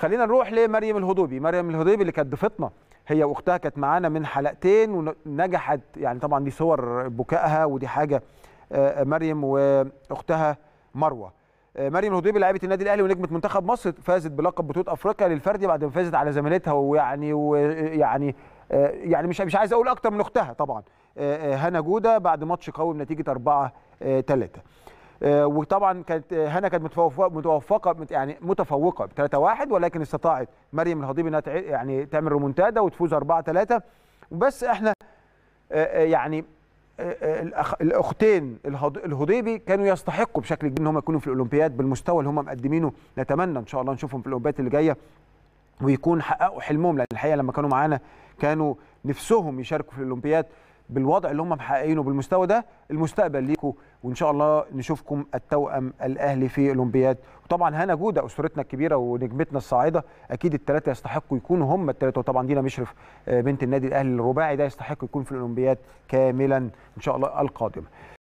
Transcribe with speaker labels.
Speaker 1: خلينا نروح لمريم الهضوبي مريم الهضوبي اللي كانت ضيفتنا هي واختها كانت معانا من حلقتين ونجحت يعني طبعا دي صور بكائها ودي حاجه آه، مريم واختها مروه آه، مريم الهضيبي لعيبه النادي الاهلي ونجمه منتخب مصر فازت بلقب بطوله افريقيا للفردي بعد ما فازت على زميلتها ويعني ويعني آه، يعني مش مش عايز اقول اكتر من اختها طبعا هنا جوده بعد ماتش قوي بنتيجه 4 3 آه، وطبعا كانت آه، هنا كانت متوفقه يعني متفوقه ب 3 1 ولكن استطاعت مريم الهضيبي انها يعني تعمل ريمونتادا وتفوز 4 3 بس احنا آه، يعني الاختين الهضيبي كانوا يستحقوا بشكل كبير ان هم يكونوا في الاولمبياد بالمستوى اللي هم مقدمينه نتمنى ان شاء الله نشوفهم في الاولمبياد اللي جايه ويكون حققوا حلمهم لان الحقيقه لما كانوا معانا كانوا نفسهم يشاركوا في الاولمبياد بالوضع اللي هم محققينه بالمستوى ده المستقبل ليكم وان شاء الله نشوفكم التوأم الاهلي في اولمبياد وطبعا هنا جوده اسرتنا الكبيره ونجمتنا الصاعده اكيد الثلاثه يستحقوا يكونوا هم الثلاثه وطبعا دينا مشرف آه، بنت النادي الاهلي الرباعي ده يستحق يكون في الاولمبياد كاملا ان شاء الله القادمه